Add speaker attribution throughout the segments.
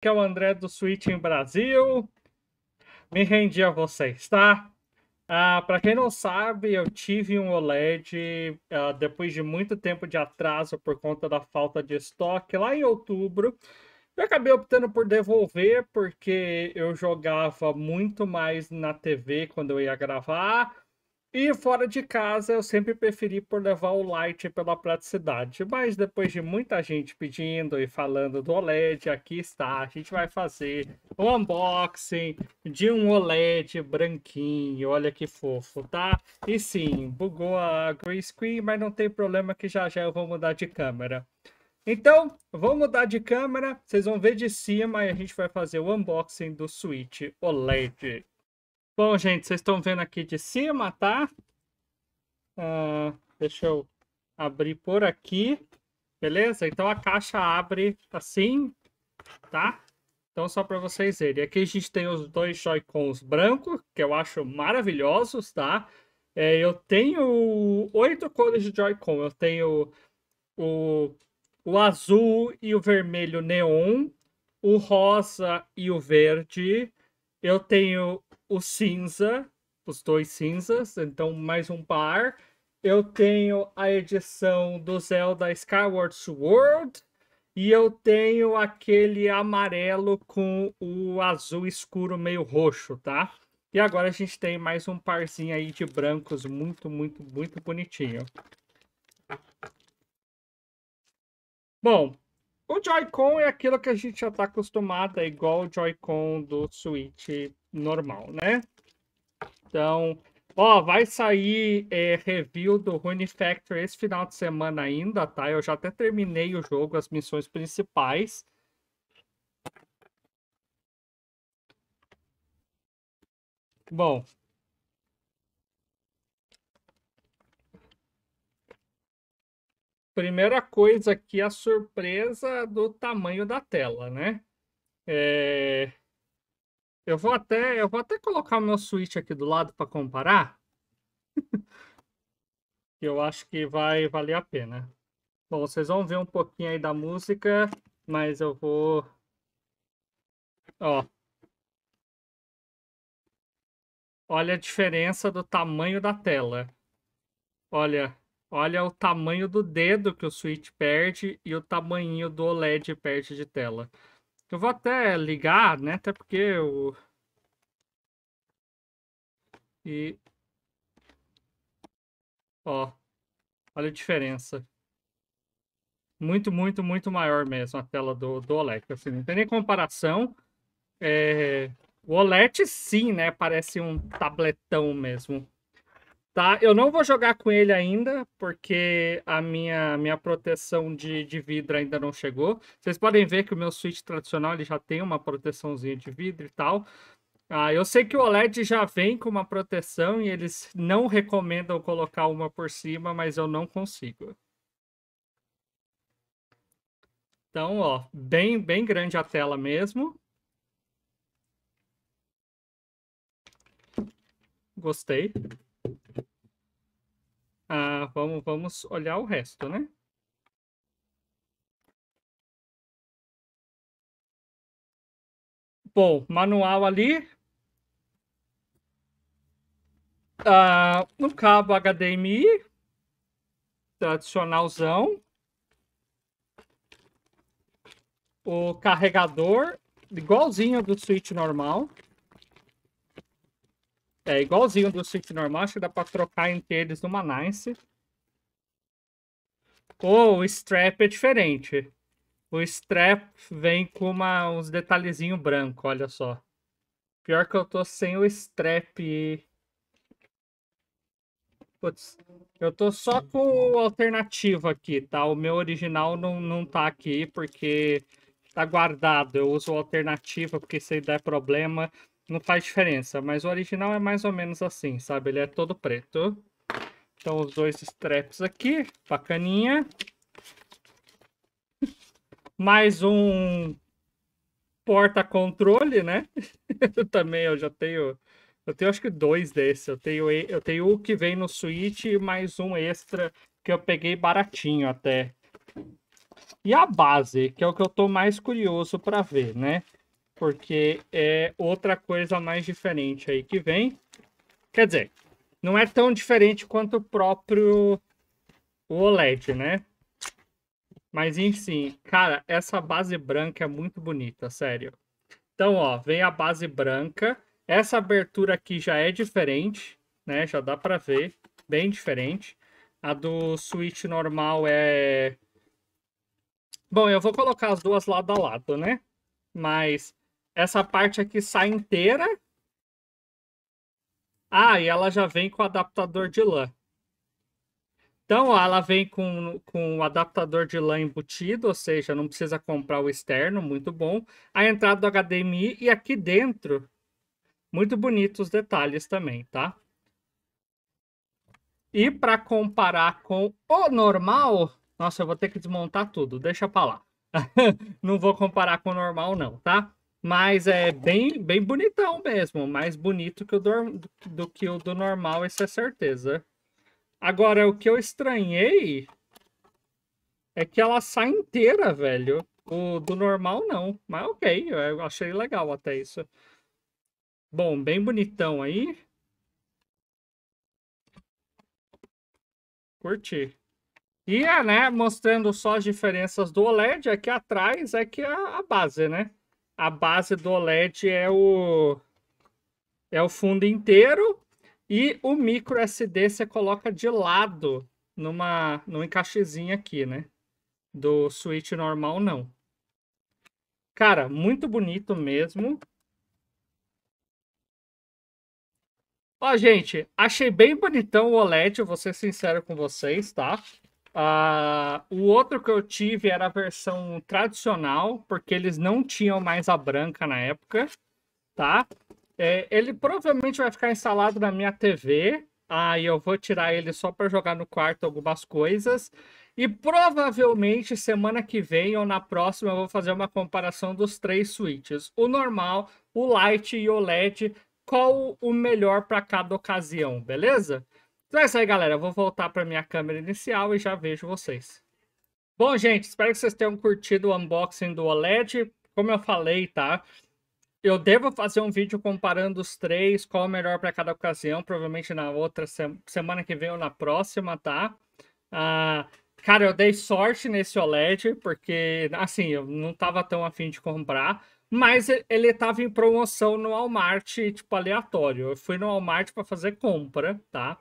Speaker 1: que é o André do Switch em Brasil. Me rendi a vocês, tá? Ah, para quem não sabe, eu tive um OLED ah, depois de muito tempo de atraso por conta da falta de estoque lá em outubro. Eu acabei optando por devolver porque eu jogava muito mais na TV quando eu ia gravar e fora de casa, eu sempre preferi por levar o Lite pela praticidade. Mas depois de muita gente pedindo e falando do OLED, aqui está. A gente vai fazer o um unboxing de um OLED branquinho. Olha que fofo, tá? E sim, bugou a green screen, mas não tem problema que já já eu vou mudar de câmera. Então, vou mudar de câmera, vocês vão ver de cima e a gente vai fazer o unboxing do Switch OLED. Bom, gente, vocês estão vendo aqui de cima, tá? Uh, deixa eu abrir por aqui. Beleza? Então a caixa abre assim, tá? Então só para vocês verem. Aqui a gente tem os dois Joy-Cons brancos, que eu acho maravilhosos, tá? É, eu tenho oito cores de Joy-Con. Eu tenho o, o azul e o vermelho neon, o rosa e o verde. Eu tenho o cinza, os dois cinzas, então mais um par. Eu tenho a edição do Zelda Skyward Sword. E eu tenho aquele amarelo com o azul escuro meio roxo, tá? E agora a gente tem mais um parzinho aí de brancos muito, muito, muito bonitinho. Bom, o Joy-Con é aquilo que a gente já está acostumado, é igual o Joy-Con do Switch normal, né? Então, ó, vai sair é, review do Rune Factory esse final de semana ainda, tá? Eu já até terminei o jogo, as missões principais. Bom. Primeira coisa aqui, a surpresa do tamanho da tela, né? É, eu vou até, eu vou até colocar o meu Switch aqui do lado para comparar. eu acho que vai valer a pena. Bom, vocês vão ver um pouquinho aí da música, mas eu vou ó. Olha a diferença do tamanho da tela. Olha, olha o tamanho do dedo que o Switch perde e o tamanho do OLED perde de tela. Eu vou até ligar, né? Até porque eu. E. Ó. Olha a diferença. Muito, muito, muito maior mesmo a tela do, do OLED. Assim, não tem nem comparação. É... O OLED, sim, né? Parece um tabletão mesmo. Tá? Eu não vou jogar com ele ainda, porque a minha, minha proteção de, de vidro ainda não chegou. Vocês podem ver que o meu Switch tradicional ele já tem uma proteçãozinha de vidro e tal. Ah, eu sei que o OLED já vem com uma proteção e eles não recomendam colocar uma por cima, mas eu não consigo. Então, ó, bem, bem grande a tela mesmo. Gostei. Ah, vamos, vamos olhar o resto, né? Bom, manual ali. Ah, um cabo HDMI tradicionalzão. O carregador igualzinho do Switch normal. É igualzinho do Swift normal, acho que dá pra trocar entre eles numa Nice. Ou o Strap é diferente. O Strap vem com uma, uns detalhezinhos branco, olha só. Pior que eu tô sem o Strap. Putz, eu tô só com o alternativo aqui, tá? O meu original não, não tá aqui porque tá guardado. Eu uso o alternativo porque se der problema, não faz diferença, mas o original é mais ou menos assim, sabe? Ele é todo preto. Então os dois straps aqui, bacaninha. Mais um porta-controle, né? eu também, eu já tenho... Eu tenho acho que dois desses. Eu tenho, eu tenho o que vem no Switch e mais um extra que eu peguei baratinho até. E a base, que é o que eu tô mais curioso para ver, né? porque é outra coisa mais diferente aí que vem. Quer dizer, não é tão diferente quanto o próprio OLED, né? Mas enfim, cara, essa base branca é muito bonita, sério. Então, ó, vem a base branca. Essa abertura aqui já é diferente, né? Já dá para ver, bem diferente. A do Switch normal é Bom, eu vou colocar as duas lado a lado, né? Mas essa parte aqui sai inteira. Ah, e ela já vem com o adaptador de lã. Então, ó, ela vem com, com o adaptador de lã embutido, ou seja, não precisa comprar o externo, muito bom. A entrada do HDMI e aqui dentro, muito bonitos os detalhes também, tá? E para comparar com o normal, nossa, eu vou ter que desmontar tudo, deixa para lá. não vou comparar com o normal não, tá? Mas é bem, bem bonitão mesmo. Mais bonito que o do, do que o do normal, isso é certeza. Agora, o que eu estranhei é que ela sai inteira, velho. O do normal não. Mas ok, eu achei legal até isso. Bom, bem bonitão aí. Curti. E é, né, mostrando só as diferenças do OLED, aqui é atrás é que é a base, né? a base do OLED é o é o fundo inteiro e o micro SD você coloca de lado numa num encaixezinho aqui, né? Do switch normal não. Cara, muito bonito mesmo. Ó, gente, achei bem bonitão o OLED, vou ser sincero com vocês, tá? Uh, o outro que eu tive era a versão tradicional, porque eles não tinham mais a branca na época, tá? É, ele provavelmente vai ficar instalado na minha TV, aí eu vou tirar ele só para jogar no quarto algumas coisas. E provavelmente semana que vem ou na próxima eu vou fazer uma comparação dos três switches: o normal, o light e o LED. Qual o melhor para cada ocasião, beleza? Então é isso aí, galera. Eu vou voltar para minha câmera inicial e já vejo vocês. Bom, gente, espero que vocês tenham curtido o unboxing do OLED. Como eu falei, tá? Eu devo fazer um vídeo comparando os três, qual é melhor para cada ocasião, provavelmente na outra se semana que vem ou na próxima, tá? Ah, cara, eu dei sorte nesse OLED, porque, assim, eu não tava tão afim de comprar, mas ele tava em promoção no Walmart, tipo, aleatório. Eu fui no Walmart para fazer compra, tá?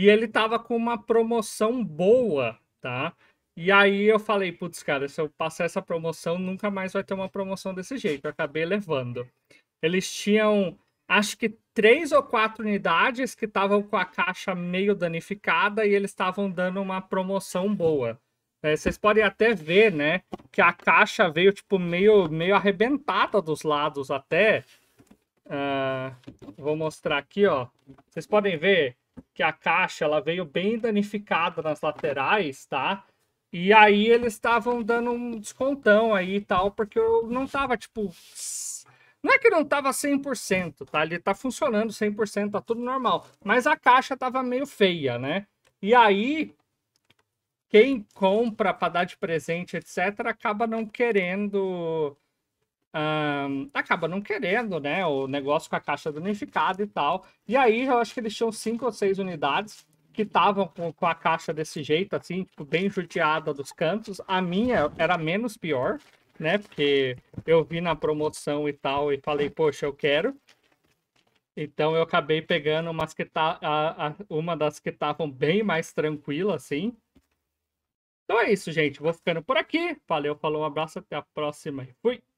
Speaker 1: E ele tava com uma promoção boa, tá? E aí eu falei, putz, cara, se eu passar essa promoção, nunca mais vai ter uma promoção desse jeito. Eu acabei levando. Eles tinham, acho que três ou quatro unidades que estavam com a caixa meio danificada e eles estavam dando uma promoção boa. É, vocês podem até ver, né, que a caixa veio tipo meio, meio arrebentada dos lados até. Uh, vou mostrar aqui, ó. Vocês podem ver que a caixa ela veio bem danificada nas laterais, tá? E aí eles estavam dando um descontão aí e tal, porque eu não tava, tipo... Não é que não tava 100%, tá? Ele tá funcionando 100%, tá tudo normal. Mas a caixa tava meio feia, né? E aí, quem compra para dar de presente, etc., acaba não querendo um, acaba não querendo, né? O negócio com a caixa danificada e tal. E aí eu acho que eles tinham cinco ou seis unidades que estavam com, com, a caixa desse jeito, assim, tipo, bem judiada dos cantos. A minha era menos pior, né? Porque eu vi na promoção e tal e falei, poxa, eu quero. Então eu acabei pegando umas que tá, a, a, uma das que estavam bem mais tranquila, assim. Então é isso, gente. Vou ficando por aqui. Valeu, falou, um abraço, até a próxima e fui!